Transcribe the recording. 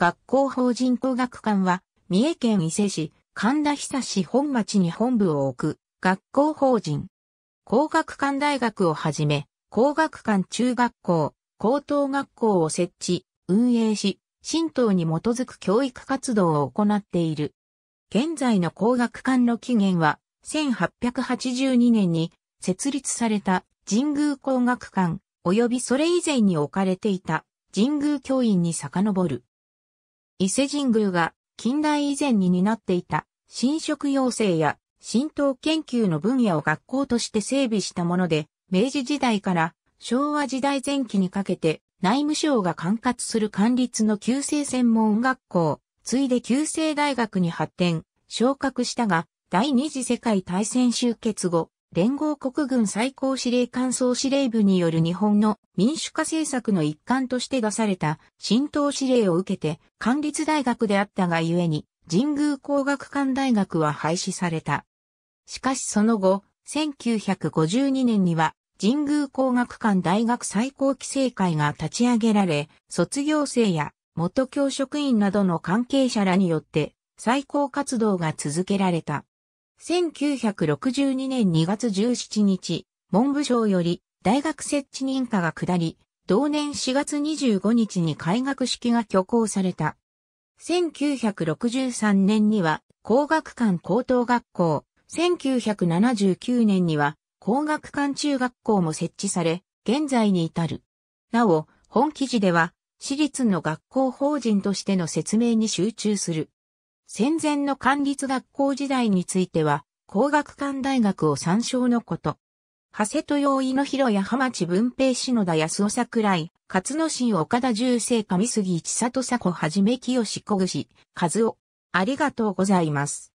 学校法人工学館は、三重県伊勢市、神田久志本町に本部を置く、学校法人。工学館大学をはじめ、工学館中学校、高等学校を設置、運営し、神道に基づく教育活動を行っている。現在の工学館の起源は、1882年に設立された神宮工学館、及びそれ以前に置かれていた神宮教員に遡る。伊勢神宮が近代以前に担っていた新職養成や神道研究の分野を学校として整備したもので、明治時代から昭和時代前期にかけて内務省が管轄する管立の旧制専門学校、ついで旧制大学に発展、昇格したが、第二次世界大戦終結後、連合国軍最高司令官総司令部による日本の民主化政策の一環として出された浸透指令を受けて、官立大学であったがゆえに、神宮工学館大学は廃止された。しかしその後、1952年には、神宮工学館大学最高規制会が立ち上げられ、卒業生や元教職員などの関係者らによって、最高活動が続けられた。1962年2月17日、文部省より大学設置認可が下り、同年4月25日に開学式が挙行された。1963年には工学館高等学校、1979年には工学館中学校も設置され、現在に至る。なお、本記事では、私立の学校法人としての説明に集中する。戦前の官立学校時代については、工学館大学を参照のこと。長谷豊井の広や浜地文平篠田康夫桜井、勝野新岡田重生上杉千里佐子はじめ清子小串、和夫。ありがとうございます。